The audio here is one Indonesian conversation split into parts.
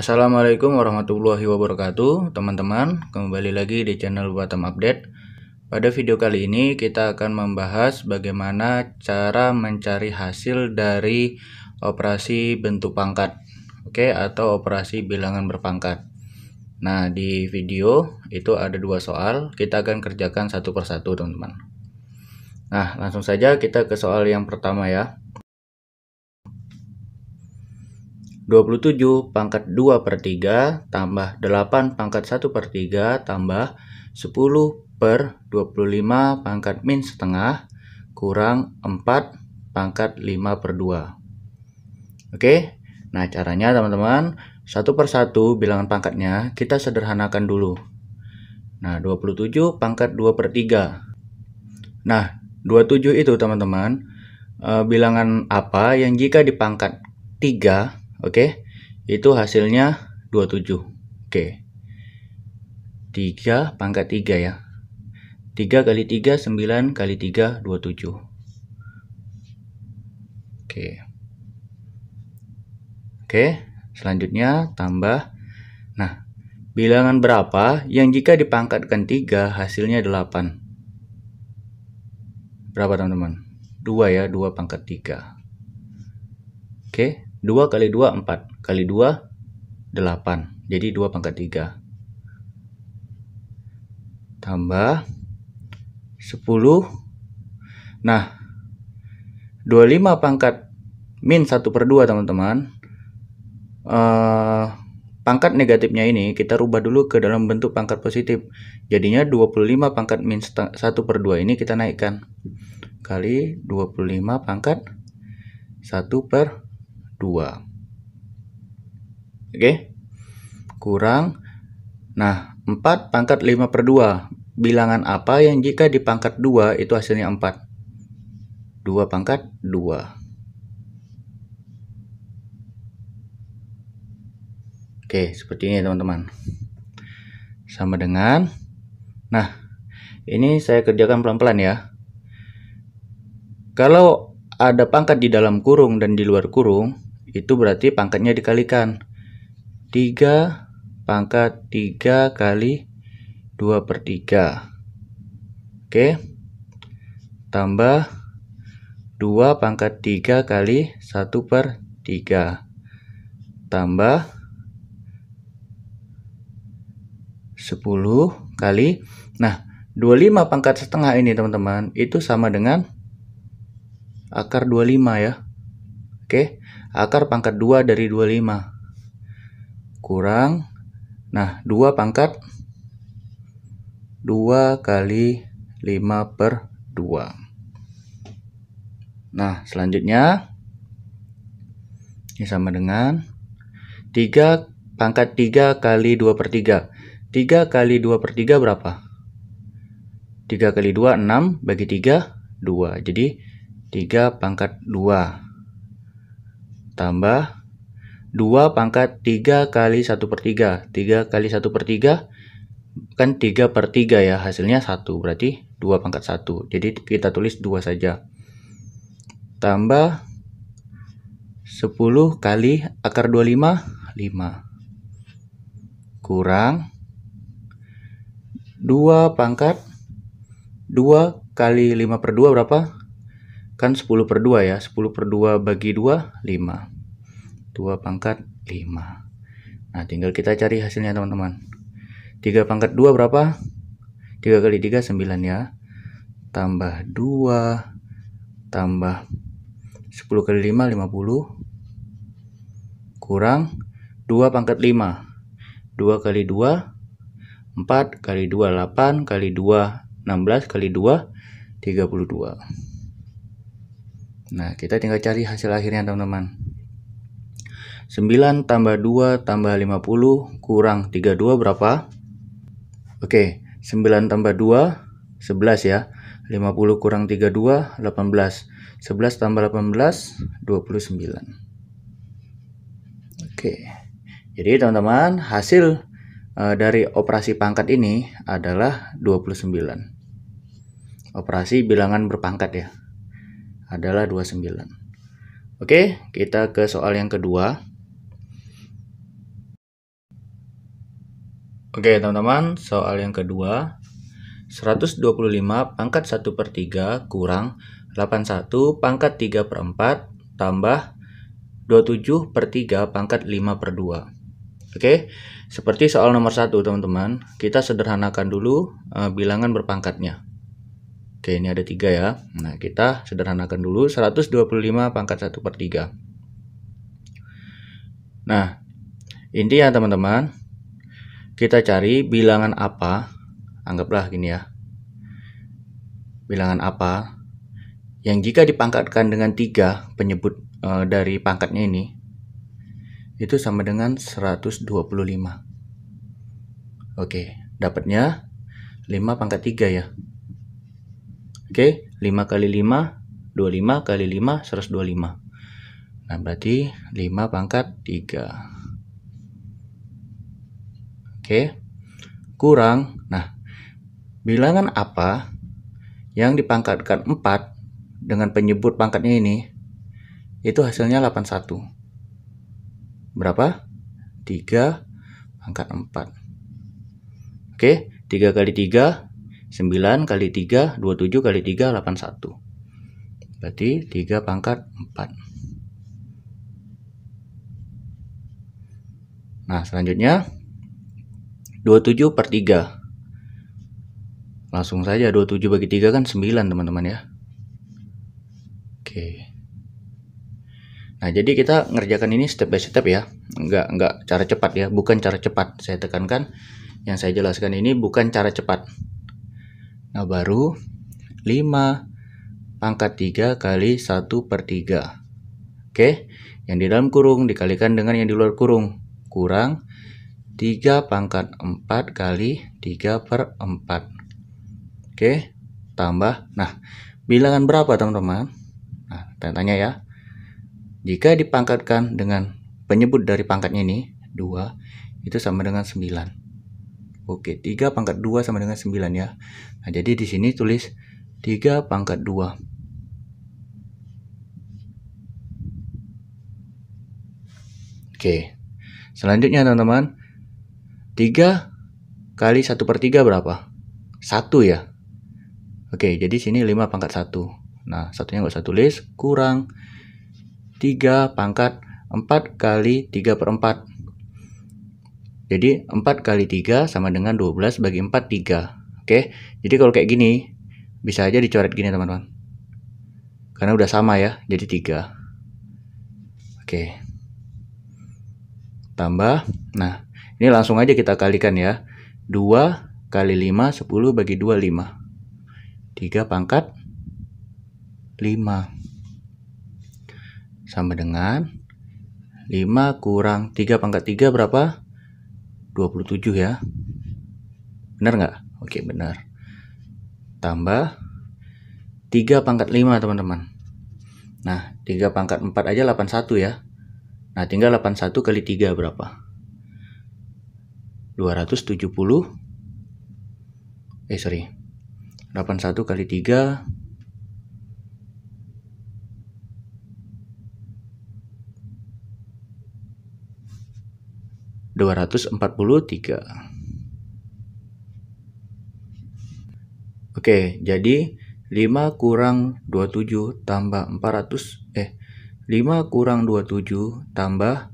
Assalamualaikum warahmatullahi wabarakatuh teman-teman kembali lagi di channel Batam Update pada video kali ini kita akan membahas bagaimana cara mencari hasil dari operasi bentuk pangkat oke okay, atau operasi bilangan berpangkat nah di video itu ada dua soal kita akan kerjakan satu persatu teman-teman nah langsung saja kita ke soal yang pertama ya 27 pangkat 2 per 3 tambah 8 pangkat 1 per 3 tambah 10 per 25 pangkat min setengah kurang 4 pangkat 5 per 2. Oke, nah caranya teman-teman, 1 per 1 bilangan pangkatnya kita sederhanakan dulu. Nah, 27 pangkat 2 per 3. Nah, 27 itu teman-teman, eh, bilangan apa yang jika dipangkat 3 Oke. Itu hasilnya 27. Oke. 3 pangkat 3 ya. 3 kali 3 9 kali 3 27. Oke. Oke, selanjutnya tambah. Nah, bilangan berapa yang jika dipangkatkan 3 hasilnya 8? Berapa teman-teman? 2 ya, 2 pangkat 3. Oke, 2 kali 2, 4. Kali 2, 8. Jadi 2 pangkat 3. Tambah 10. Nah, 25 pangkat min 1 per 2, teman-teman. Uh, pangkat negatifnya ini kita rubah dulu ke dalam bentuk pangkat positif. Jadinya 25 pangkat min 1 per 2 ini kita naikkan. Kali 25 pangkat 1 per 2. Oke? okay? Kurang. Nah, 4 pangkat 5 per 2. Bilangan apa yang jika dipangkat 2 itu hasilnya 4? 2 pangkat 2. Oke, okay, seperti ini teman-teman. Sama dengan Nah, ini saya kerjakan pelan-pelan ya. Kalau ada pangkat di dalam kurung dan di luar kurung, itu berarti pangkatnya dikalikan 3 pangkat 3 kali 2 per 3 oke tambah 2 pangkat 3 kali 1 per 3 tambah 10 kali nah 25 pangkat setengah ini teman-teman itu sama dengan akar 25 ya oke akar pangkat 2 dari 25 kurang nah 2 pangkat 2 kali 5 per 2 nah selanjutnya ini sama dengan 3 pangkat 3 kali 2 per 3 3 kali 2 per 3 berapa? 3 kali 2 6 bagi 3 2 jadi 3 pangkat 2 tambah 2 pangkat 3 kali 1 per 3. 3 kali 1 per 3 kan 3 per 3 ya. Hasilnya 1 berarti 2 pangkat 1. Jadi kita tulis 2 saja. Tambah 10 kali akar 25, 5. Kurang 2 pangkat 2 kali 5 per 2 berapa? kan 10 per 2 ya 10 per 2 bagi 2 5 2 pangkat 5 nah tinggal kita cari hasilnya teman-teman 3 pangkat 2 berapa 3 kali 3 9 ya tambah 2 tambah 10 kali 5 50 kurang 2 pangkat 5 2 kali 2 4 kali 2 8 kali 2 16 kali 2 32 Nah, kita tinggal cari hasil akhirnya teman-teman. 9 tambah 2 tambah 50 kurang 32 berapa? Oke, 9 tambah 2, 11 ya. 50 kurang 32, 18. 11 tambah 18, 29. Oke, jadi teman-teman hasil uh, dari operasi pangkat ini adalah 29. Operasi bilangan berpangkat ya adalah 29. Oke, kita ke soal yang kedua. Oke, teman-teman, soal yang kedua. 125 pangkat 1 per 3 kurang 81 pangkat 3 per 4 tambah 27 per 3 pangkat 5 per 2. Oke, seperti soal nomor 1 teman-teman, kita sederhanakan dulu uh, bilangan berpangkatnya. Oke, ini ada tiga ya. Nah, kita sederhanakan dulu 125 pangkat 1 per 3. Nah, intinya teman-teman, kita cari bilangan apa, anggaplah gini ya, bilangan apa, yang jika dipangkatkan dengan tiga penyebut e, dari pangkatnya ini, itu sama dengan 125. Oke, dapatnya 5 pangkat 3 ya. Oke, 5 kali 5, 25 kali 5, 125. Nah, berarti 5 pangkat 3. Oke, kurang. Nah, bilangan apa yang dipangkatkan 4 dengan penyebut pangkatnya ini, itu hasilnya 81. Berapa? 3 pangkat 4. Oke, 3 kali 3, 9 kali 3, 27 kali 3, 81. Berarti 3 pangkat 4. Nah, selanjutnya 27 per 3. Langsung saja 27 bagi 3 kan 9 teman-teman ya. Oke. Nah, jadi kita ngerjakan ini step by step ya. Enggak, enggak cara cepat ya, bukan cara cepat. Saya tekankan yang saya jelaskan ini bukan cara cepat. Nah baru 5 pangkat 3 kali 1 per 3. Oke, yang di dalam kurung dikalikan dengan yang di luar kurung. Kurang 3 pangkat 4 kali 3 per 4. Oke, tambah. Nah, bilangan berapa teman-teman? Nah, tanya ya. Jika dipangkatkan dengan penyebut dari pangkatnya ini, 2, itu sama dengan 9. Oke, 3 pangkat 2 sama dengan 9 ya. Nah, jadi di sini tulis 3 pangkat 2. Oke. Selanjutnya teman-teman. 3 kali 1 per 3 berapa? 1 ya. Oke, jadi sini 5 pangkat 1. Nah, satunya nggak usah tulis. Kurang 3 pangkat 4 kali 3 per 4. Jadi 4 kali 3 sama dengan 12 bagi 4, 3. Oke, jadi kalau kayak gini, bisa aja dicoret gini teman-teman. Karena udah sama ya, jadi 3. Oke. Tambah. Nah, ini langsung aja kita kalikan ya. 2 kali 5, 10 bagi 2, 5. 3 pangkat 5 sama dengan 5 kurang 3 pangkat 3 berapa? 27 ya. Benar nggak? Oke, benar. Tambah 3 pangkat 5, teman-teman. Nah, 3 pangkat 4 aja 81 ya. Nah, tinggal 81 kali 3 berapa? 270. Eh, sorry. 81 kali 3 243. Oke, jadi 5 kurang 27 tambah 400 eh 5 kurang 27 tambah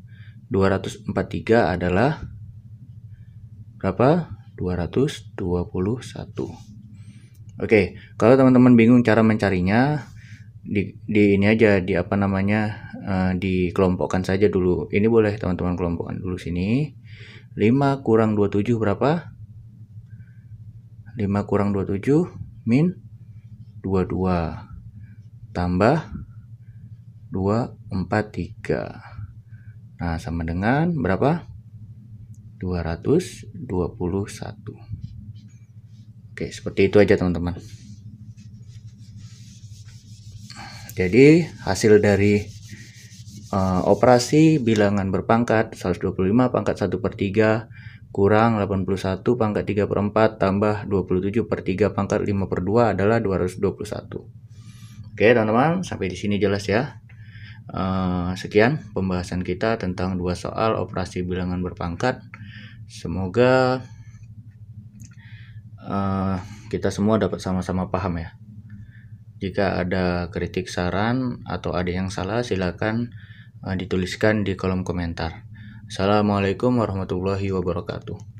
243 adalah berapa? 221. Oke, kalau teman-teman bingung cara mencarinya di, di ini aja di apa namanya uh, dikelompokkan saja dulu. Ini boleh teman-teman kelompokkan dulu sini. 5 kurang 27 berapa? 5 kurang 27 min 22 tambah 243 nah sama dengan berapa 221 oke seperti itu aja teman-teman jadi hasil dari uh, operasi bilangan berpangkat 125 pangkat 1 per 3 kurang 81 pangkat 3 per 4 tambah 27 per 3 pangkat 5 per 2 adalah 221 Oke teman-teman sampai di sini jelas ya uh, Sekian pembahasan kita tentang dua soal operasi bilangan berpangkat Semoga uh, kita semua dapat sama-sama paham ya jika ada kritik saran atau ada yang salah silakan Ah, dituliskan di kolom komentar. Assalamualaikum warahmatullahi wabarakatuh.